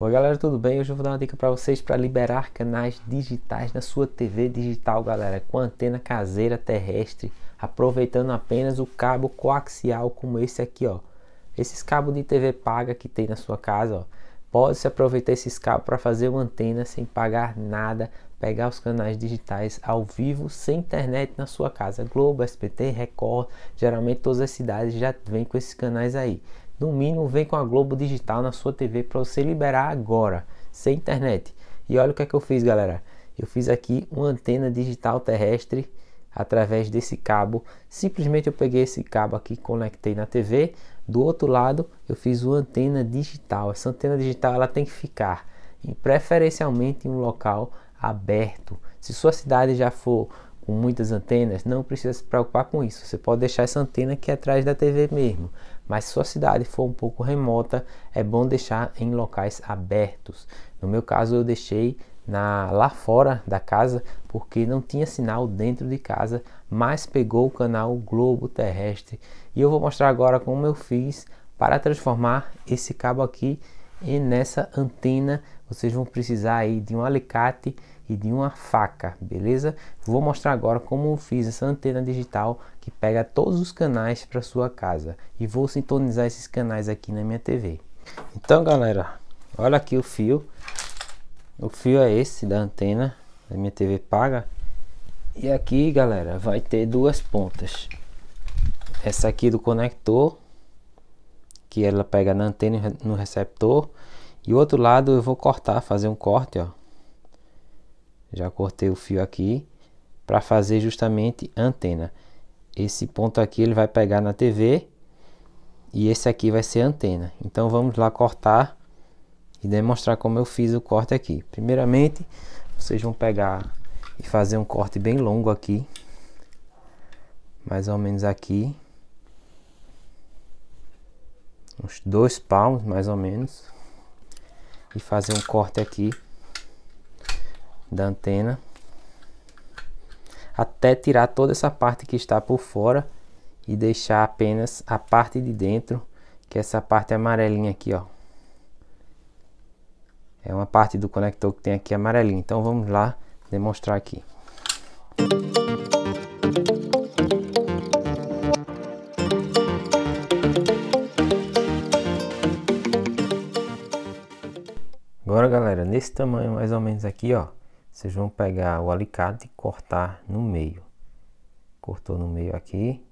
Oi galera, tudo bem? Hoje eu vou dar uma dica para vocês para liberar canais digitais na sua TV digital, galera, com antena caseira terrestre, aproveitando apenas o cabo coaxial como esse aqui, ó. Esses cabos de TV paga que tem na sua casa, ó. Pode se aproveitar esses cabos para fazer uma antena sem pagar nada, pegar os canais digitais ao vivo sem internet na sua casa. Globo, SBT, Record, geralmente todas as cidades já vêm com esses canais aí. No mínimo, vem com a Globo Digital na sua TV para você liberar agora, sem internet. E olha o que é que eu fiz, galera. Eu fiz aqui uma antena digital terrestre através desse cabo. Simplesmente eu peguei esse cabo aqui, conectei na TV. Do outro lado, eu fiz uma antena digital. Essa antena digital ela tem que ficar, preferencialmente em um local aberto. Se sua cidade já for com muitas antenas, não precisa se preocupar com isso. Você pode deixar essa antena aqui atrás da TV mesmo mas se sua cidade for um pouco remota, é bom deixar em locais abertos. No meu caso, eu deixei na, lá fora da casa porque não tinha sinal dentro de casa, mas pegou o canal Globo Terrestre. E eu vou mostrar agora como eu fiz para transformar esse cabo aqui e nessa antena vocês vão precisar aí de um alicate e de uma faca, beleza? Vou mostrar agora como eu fiz essa antena digital que pega todos os canais para sua casa e vou sintonizar esses canais aqui na minha TV. Então, galera, olha aqui o fio. O fio é esse da antena da minha TV paga. E aqui, galera, vai ter duas pontas. Essa aqui do conector que ela pega na antena no receptor. E o outro lado eu vou cortar, fazer um corte, ó. Já cortei o fio aqui para fazer justamente antena. Esse ponto aqui ele vai pegar na TV e esse aqui vai ser antena. Então vamos lá cortar e demonstrar como eu fiz o corte aqui. Primeiramente, vocês vão pegar e fazer um corte bem longo aqui. Mais ou menos aqui uns dois palmos mais ou menos e fazer um corte aqui da antena até tirar toda essa parte que está por fora e deixar apenas a parte de dentro que é essa parte amarelinha aqui ó é uma parte do conector que tem aqui amarelinho então vamos lá demonstrar aqui galera, nesse tamanho mais ou menos aqui, ó, vocês vão pegar o alicate e cortar no meio. Cortou no meio aqui.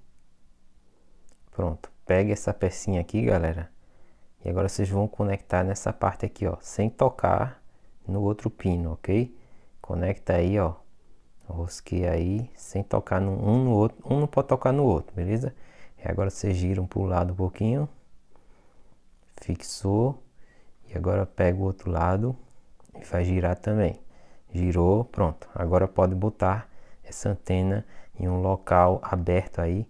Pronto. Pega essa pecinha aqui, galera. E agora vocês vão conectar nessa parte aqui, ó, sem tocar no outro pino, ok? Conecta aí, ó. Rosqueia aí, sem tocar no, um no outro. Um não pode tocar no outro, beleza? E agora vocês giram para o lado um pouquinho. Fixou Agora pega o outro lado e faz girar também. Girou, pronto. Agora pode botar essa antena em um local aberto aí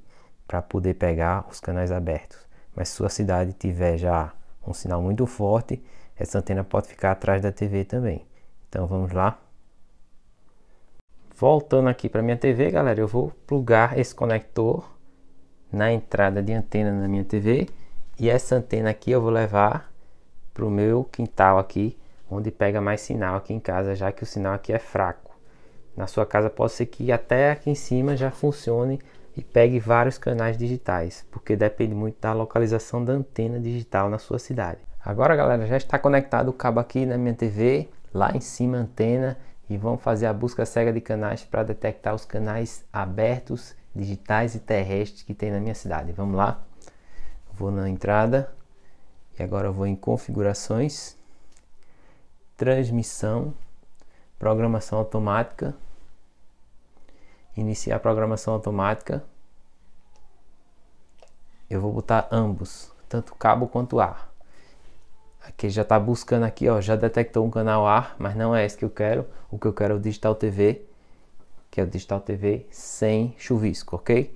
para poder pegar os canais abertos. Mas se sua cidade tiver já um sinal muito forte, essa antena pode ficar atrás da TV também. Então vamos lá. Voltando aqui para minha TV, galera, eu vou plugar esse conector na entrada de antena na minha TV e essa antena aqui eu vou levar para o meu quintal aqui, onde pega mais sinal aqui em casa, já que o sinal aqui é fraco. Na sua casa pode ser que até aqui em cima já funcione e pegue vários canais digitais, porque depende muito da localização da antena digital na sua cidade. Agora galera, já está conectado o cabo aqui na minha TV, lá em cima antena, e vamos fazer a busca cega de canais para detectar os canais abertos, digitais e terrestres que tem na minha cidade. Vamos lá? Vou na entrada, e agora eu vou em configurações, transmissão, programação automática, iniciar programação automática. Eu vou botar ambos, tanto cabo quanto ar. Aqui já está buscando aqui, ó, já detectou um canal ar, mas não é esse que eu quero. O que eu quero é o Digital TV, que é o Digital TV sem chuvisco, ok?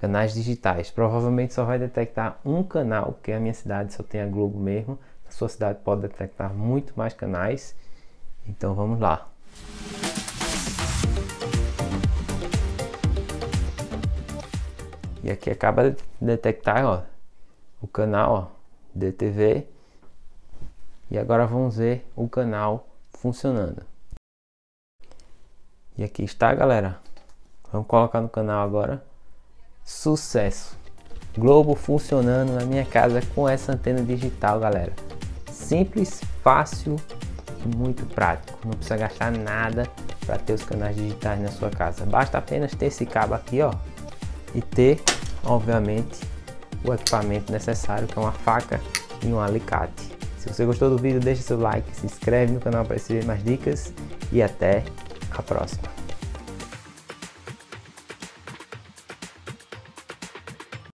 canais digitais. Provavelmente só vai detectar um canal, porque a minha cidade só tem a Globo mesmo. A sua cidade pode detectar muito mais canais. Então vamos lá. E aqui acaba de detectar ó, o canal ó, DTV. E agora vamos ver o canal funcionando. E aqui está, galera. Vamos colocar no canal agora. Sucesso! Globo funcionando na minha casa com essa antena digital, galera. Simples, fácil e muito prático. Não precisa gastar nada para ter os canais digitais na sua casa. Basta apenas ter esse cabo aqui, ó, e ter, obviamente, o equipamento necessário, que é uma faca e um alicate. Se você gostou do vídeo, deixe seu like, se inscreve no canal para receber mais dicas e até a próxima.